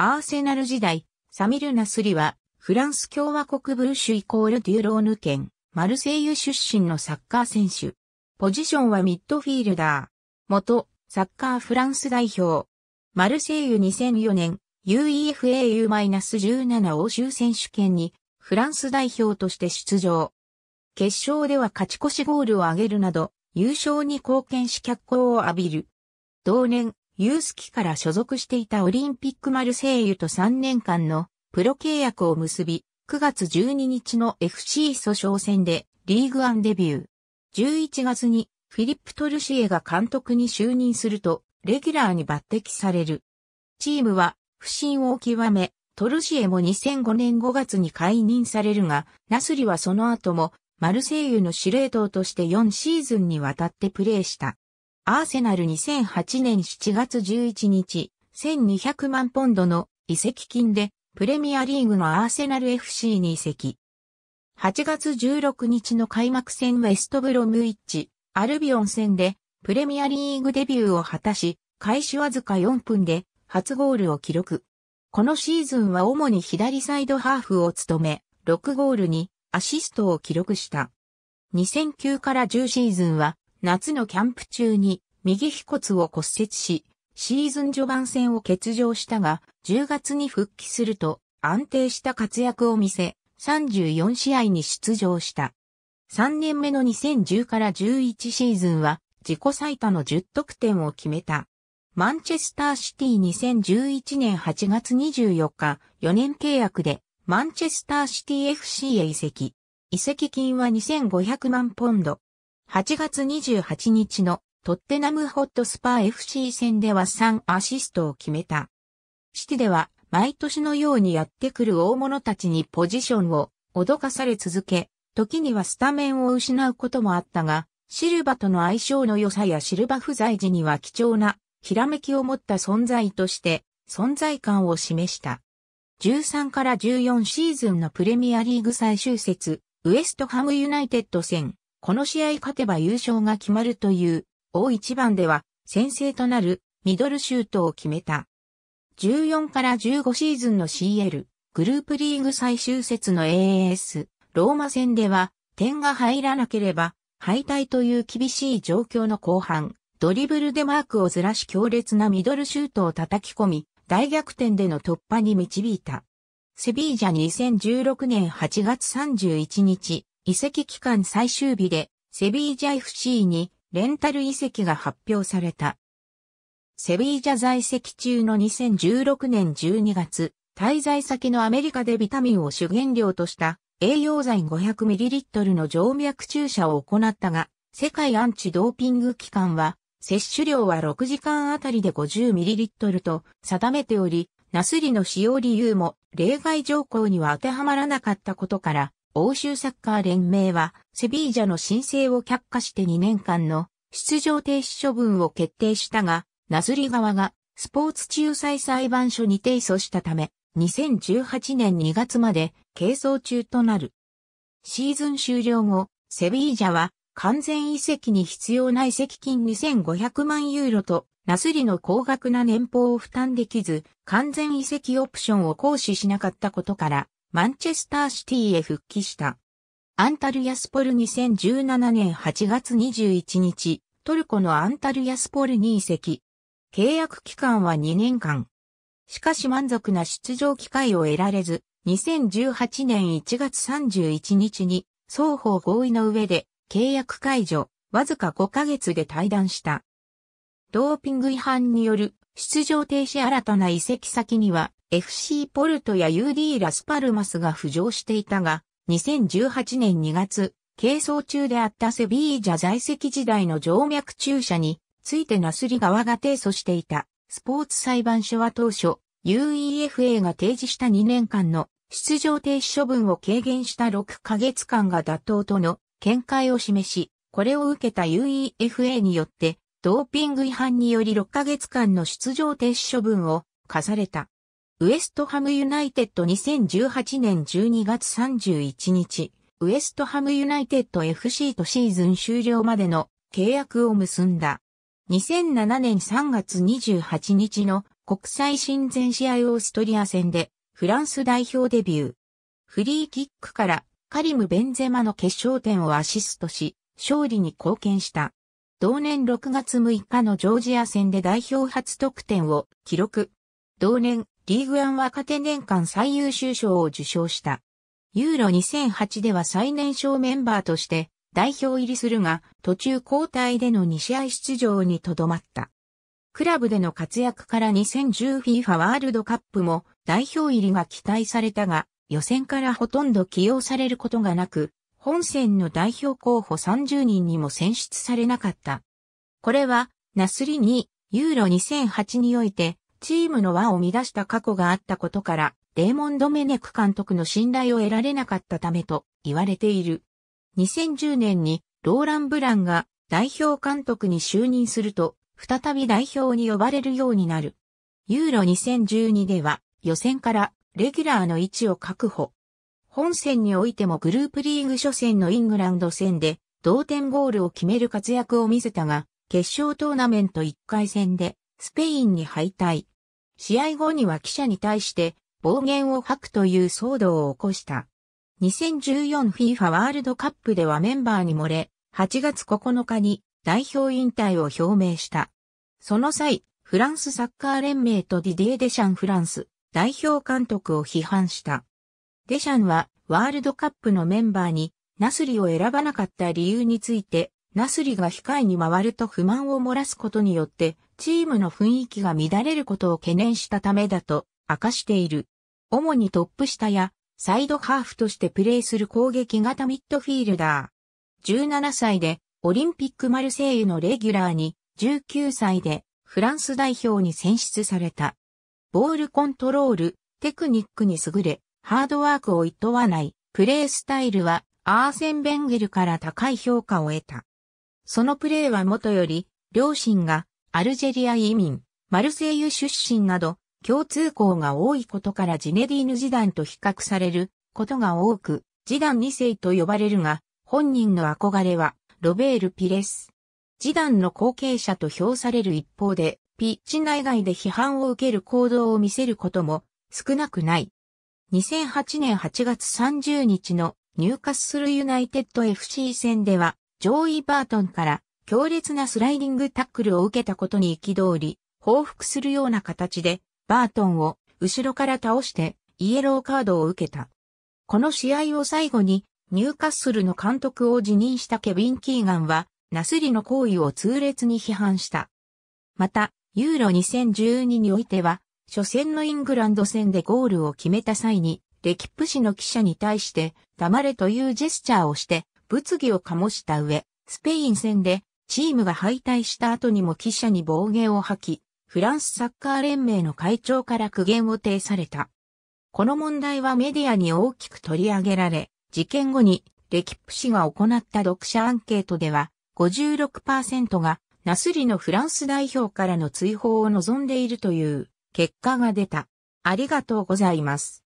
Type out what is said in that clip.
アーセナル時代、サミル・ナスリは、フランス共和国ブルシュイコールデュローヌ県、マルセイユ出身のサッカー選手。ポジションはミッドフィールダー。元、サッカーフランス代表。マルセイユ2004年、UEFAU-17 欧州選手権に、フランス代表として出場。決勝では勝ち越しゴールを挙げるなど、優勝に貢献し脚光を浴びる。同年、ユースキから所属していたオリンピックマルセイユと3年間のプロ契約を結び、9月12日の FC 訴訟戦でリーグアンデビュー。11月にフィリップ・トルシエが監督に就任すると、レギュラーに抜擢される。チームは不信を極め、トルシエも2005年5月に解任されるが、ナスリはその後もマルセイユの司令塔として4シーズンにわたってプレーした。アーセナル2008年7月11日、1200万ポンドの移籍金でプレミアリーグのアーセナル FC に移籍。8月16日の開幕戦ウェストブロムイッチ、アルビオン戦でプレミアリーグデビューを果たし、開始わずか4分で初ゴールを記録。このシーズンは主に左サイドハーフを務め、6ゴールにアシストを記録した。2009から10シーズンは夏のキャンプ中に右腓骨を骨折し、シーズン序盤戦を欠場したが、10月に復帰すると安定した活躍を見せ、34試合に出場した。3年目の2010から11シーズンは自己最多の10得点を決めた。マンチェスターシティ2011年8月24日、4年契約で、マンチェスターシティ FC へ移籍。移籍金は2500万ポンド、8月28日のトッテナムホットスパー FC 戦では3アシストを決めた。シティでは毎年のようにやってくる大物たちにポジションを脅かされ続け、時にはスタメンを失うこともあったが、シルバとの相性の良さやシルバ不在時には貴重なひらめきを持った存在として存在感を示した。13から14シーズンのプレミアリーグ最終節、ウエストハムユナイテッド戦、この試合勝てば優勝が決まるという大一番では先制となるミドルシュートを決めた。14から15シーズンの CL グループリーグ最終節の AAS ローマ戦では点が入らなければ敗退という厳しい状況の後半、ドリブルでマークをずらし強烈なミドルシュートを叩き込み、大逆転での突破に導いた。セビージャ2016年8月31日、移籍期間最終日で、セビージャ FC にレンタル移籍が発表された。セビージャ在籍中の2016年12月、滞在先のアメリカでビタミンを主原料とした栄養剤 500ml の静脈注射を行ったが、世界アンチドーピング機関は、摂取量は6時間あたりで 50ml と定めており、ナスリの使用理由も例外条項には当てはまらなかったことから、欧州サッカー連盟は、セビージャの申請を却下して2年間の出場停止処分を決定したが、ナズリ側がスポーツ仲裁裁判所に提訴したため、2018年2月まで係争中となる。シーズン終了後、セビージャは完全移籍に必要ない籍金2500万ユーロと、ナスリの高額な年俸を負担できず、完全移籍オプションを行使しなかったことから、マンチェスターシティへ復帰した。アンタルヤスポル2017年8月21日、トルコのアンタルヤスポルに移籍。契約期間は2年間。しかし満足な出場機会を得られず、2018年1月31日に双方合意の上で契約解除、わずか5ヶ月で退団した。ドーピング違反による出場停止新たな移籍先には FC ポルトや UD ラスパルマスが浮上していたが、2018年2月、軽装中であったセビージャ在籍時代の静脈注射についてナスリ側が提訴していた。スポーツ裁判所は当初、UEFA が提示した2年間の出場停止処分を軽減した6ヶ月間が妥当との見解を示し、これを受けた UEFA によって、ドーピング違反により6ヶ月間の出場停止処分を課された。ウエストハムユナイテッド2018年12月31日、ウエストハムユナイテッド FC とシーズン終了までの契約を結んだ。2007年3月28日の国際親善試合オーストリア戦でフランス代表デビュー。フリーキックからカリム・ベンゼマの決勝点をアシストし、勝利に貢献した。同年6月6日のジョージア戦で代表初得点を記録。同年リーグワン若手年間最優秀賞を受賞した。ユーロ2008では最年少メンバーとして代表入りするが、途中交代での2試合出場にとどまった。クラブでの活躍から2 0 1 0ィーファワールドカップも代表入りが期待されたが、予選からほとんど起用されることがなく、本戦の代表候補30人にも選出されなかった。これは、ナスリにユーロ2008においてチームの輪を乱した過去があったことから、デーモン・ドメネク監督の信頼を得られなかったためと言われている。2010年にローラン・ブランが代表監督に就任すると、再び代表に呼ばれるようになる。ユーロ2012では予選からレギュラーの位置を確保。本戦においてもグループリーグ初戦のイングランド戦で同点ゴールを決める活躍を見せたが、決勝トーナメント1回戦でスペインに敗退。試合後には記者に対して暴言を吐くという騒動を起こした。2014FIFA ワールドカップではメンバーに漏れ、8月9日に代表引退を表明した。その際、フランスサッカー連盟とディディエ・デシャンフランス代表監督を批判した。デシャンはワールドカップのメンバーにナスリを選ばなかった理由について、ナスリが控えに回ると不満を漏らすことによってチームの雰囲気が乱れることを懸念したためだと明かしている。主にトップ下やサイドハーフとしてプレーする攻撃型ミッドフィールダー。17歳でオリンピックマルセイユのレギュラーに19歳でフランス代表に選出された。ボールコントロール、テクニックに優れ、ハードワークを厭わない、プレースタイルはアーセン・ベンゲルから高い評価を得た。そのプレーはもとより、両親がアルジェリア移民、マルセイユ出身など、共通項が多いことからジネディーヌ時代と比較されることが多く、ジダン2世と呼ばれるが、本人の憧れは、ロベール・ピレス。ジダンの後継者と評される一方で、ピッチ内外で批判を受ける行動を見せることも少なくない。2008年8月30日のニューカッスルユナイテッド FC 戦では、ジョーイ・バートンから強烈なスライディングタックルを受けたことに憤り、報復するような形で、バートンを後ろから倒してイエローカードを受けた。この試合を最後に、ニューカッスルの監督を辞任したケビン・キーガンは、ナスリの行為を痛烈に批判した。また、ユーロ2012においては、初戦のイングランド戦でゴールを決めた際に、レキップ氏の記者に対して、黙れというジェスチャーをして、物議を醸した上、スペイン戦でチームが敗退した後にも記者に暴言を吐き、フランスサッカー連盟の会長から苦言を呈された。この問題はメディアに大きく取り上げられ、事件後にレキップ氏が行った読者アンケートでは56%がナスリのフランス代表からの追放を望んでいるという結果が出た。ありがとうございます。